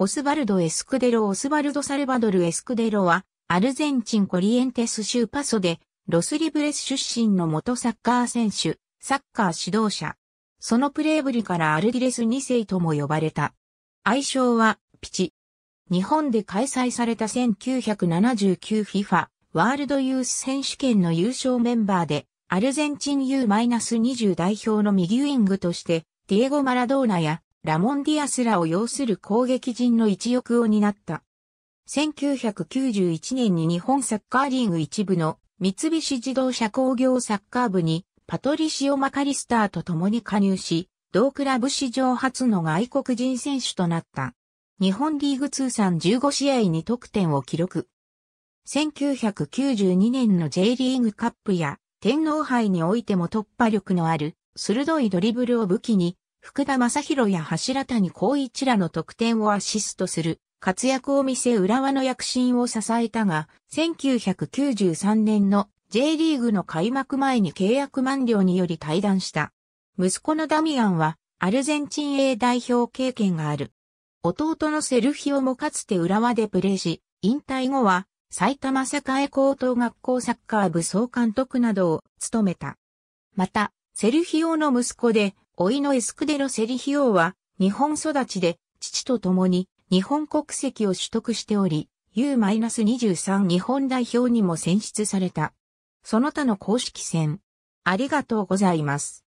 オスバルド・エスクデロオスバルド・サルバドル・エスクデロは、アルゼンチンコリエンテス州パソで、ロスリブレス出身の元サッカー選手、サッカー指導者。そのプレーぶりからアルディレス2世とも呼ばれた。愛称は、ピチ。日本で開催された 1979FIFA ワールドユース選手権の優勝メンバーで、アルゼンチン U-20 代表の右ウィングとして、ディエゴ・マラドーナやラモンディアスらを要する攻撃陣の一翼を担った。1991年に日本サッカーリーグ一部の三菱自動車工業サッカー部にパトリシオ・マカリスターと共に加入し、同クラブ史上初の外国人選手となった。日本リーグ通算15試合に得点を記録。1992年の J リーグカップや天皇杯においても突破力のある鋭いドリブルを武器に福田正宏や柱谷光一らの得点をアシストする活躍を見せ浦和の躍進を支えたが、1993年の J リーグの開幕前に契約満了により退団した。息子のダミアンはアルゼンチン A 代表経験がある。弟のセルヒオもかつて浦和でプレーし、引退後は埼玉栄高等学校サッカー部総監督などを務めた。また、セルヒオの息子で老いのエスクデロ・セリヒオは、日本育ちで、父と共に、日本国籍を取得しており、U-23 日本代表にも選出された。その他の公式戦。ありがとうございます。